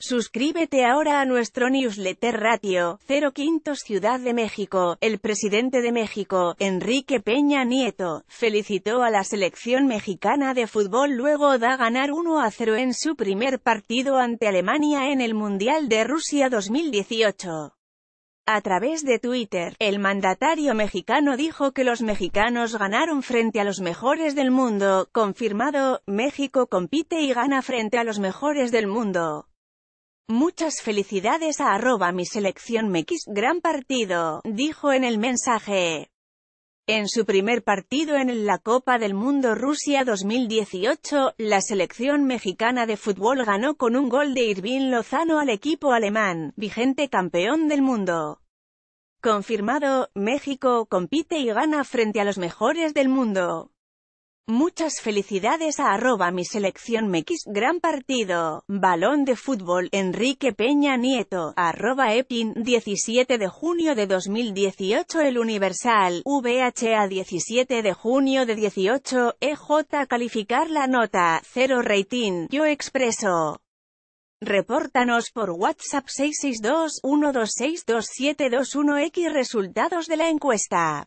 Suscríbete ahora a nuestro newsletter Ratio 05 Ciudad de México. El presidente de México, Enrique Peña Nieto, felicitó a la selección mexicana de fútbol luego de ganar 1 a 0 en su primer partido ante Alemania en el Mundial de Rusia 2018. A través de Twitter, el mandatario mexicano dijo que los mexicanos ganaron frente a los mejores del mundo, confirmado, México compite y gana frente a los mejores del mundo. Muchas felicidades a arroba mi selección Mequis, gran partido, dijo en el mensaje. En su primer partido en la Copa del Mundo Rusia 2018, la selección mexicana de fútbol ganó con un gol de Irvin Lozano al equipo alemán, vigente campeón del mundo. Confirmado, México compite y gana frente a los mejores del mundo. Muchas felicidades a arroba mi selección mequis, gran partido, balón de fútbol, Enrique Peña Nieto, arroba Epin, 17 de junio de 2018 El Universal, VHA 17 de junio de 18, EJ calificar la nota, 0 rating, yo expreso. Repórtanos por WhatsApp 662-126-2721X resultados de la encuesta.